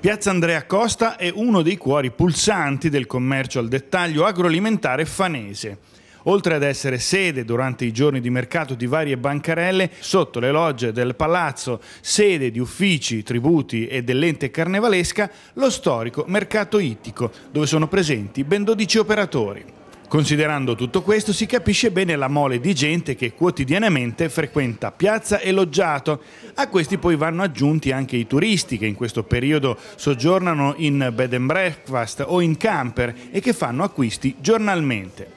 Piazza Andrea Costa è uno dei cuori pulsanti del commercio al dettaglio agroalimentare fanese. Oltre ad essere sede durante i giorni di mercato di varie bancarelle, sotto le logge del palazzo, sede di uffici, tributi e dell'ente carnevalesca, lo storico mercato ittico, dove sono presenti ben 12 operatori. Considerando tutto questo si capisce bene la mole di gente che quotidianamente frequenta piazza e loggiato. A questi poi vanno aggiunti anche i turisti che in questo periodo soggiornano in bed and breakfast o in camper e che fanno acquisti giornalmente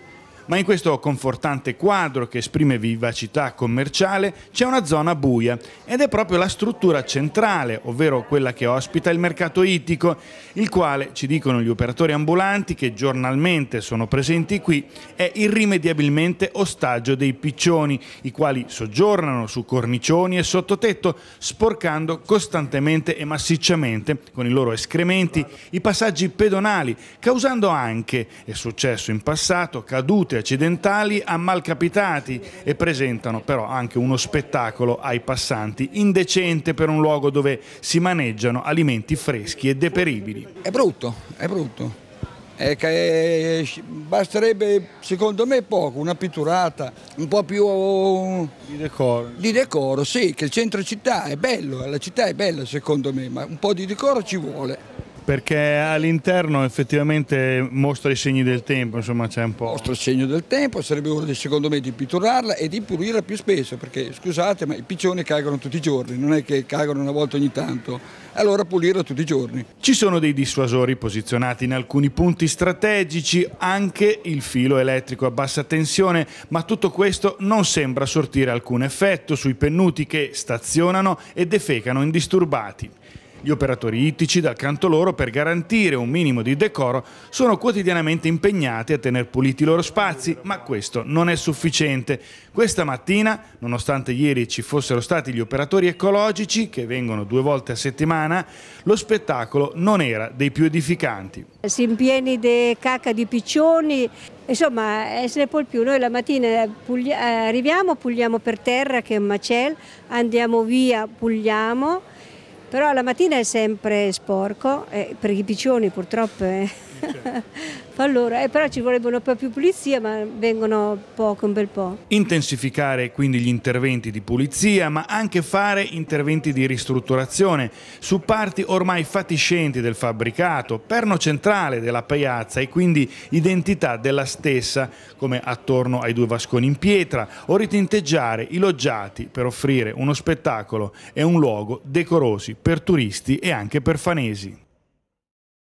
ma in questo confortante quadro che esprime vivacità commerciale c'è una zona buia ed è proprio la struttura centrale, ovvero quella che ospita il mercato ittico, il quale, ci dicono gli operatori ambulanti che giornalmente sono presenti qui, è irrimediabilmente ostaggio dei piccioni, i quali soggiornano su cornicioni e sottotetto, sporcando costantemente e massicciamente con i loro escrementi i passaggi pedonali, causando anche, è successo in passato, cadute accidentali a malcapitati e presentano però anche uno spettacolo ai passanti indecente per un luogo dove si maneggiano alimenti freschi e deperibili. È brutto, è brutto. È che basterebbe secondo me poco, una pitturata, un po' più di decoro. Di decoro, sì, che il centro città è bello, la città è bella secondo me, ma un po' di decoro ci vuole perché all'interno effettivamente mostra i segni del tempo, insomma c'è un po'. Mostra il segno del tempo, sarebbe ora secondo me di pitturarla e di pulirla più spesso, perché scusate ma i piccioni cagano tutti i giorni, non è che cagano una volta ogni tanto, allora pulirla tutti i giorni. Ci sono dei dissuasori posizionati in alcuni punti strategici, anche il filo elettrico a bassa tensione, ma tutto questo non sembra sortire alcun effetto sui pennuti che stazionano e defecano indisturbati. Gli operatori ittici, dal canto loro, per garantire un minimo di decoro, sono quotidianamente impegnati a tenere puliti i loro spazi, ma questo non è sufficiente. Questa mattina, nonostante ieri ci fossero stati gli operatori ecologici, che vengono due volte a settimana, lo spettacolo non era dei più edificanti. Si impieni di cacca di piccioni, insomma, se essere pol più. Noi la mattina eh, pugli eh, arriviamo, puliamo per terra che è un macello, andiamo via, puliamo però la mattina è sempre sporco, eh, per i piccioni purtroppo eh. fa loro, eh, però ci vorrebbe un po' più pulizia, ma vengono poco, un bel po'. Intensificare quindi gli interventi di pulizia, ma anche fare interventi di ristrutturazione su parti ormai fatiscenti del fabbricato, perno centrale della piazza e quindi identità della stessa, come attorno ai due vasconi in pietra, o ritinteggiare i loggiati per offrire uno spettacolo e un luogo decorosi per turisti e anche per fanesi.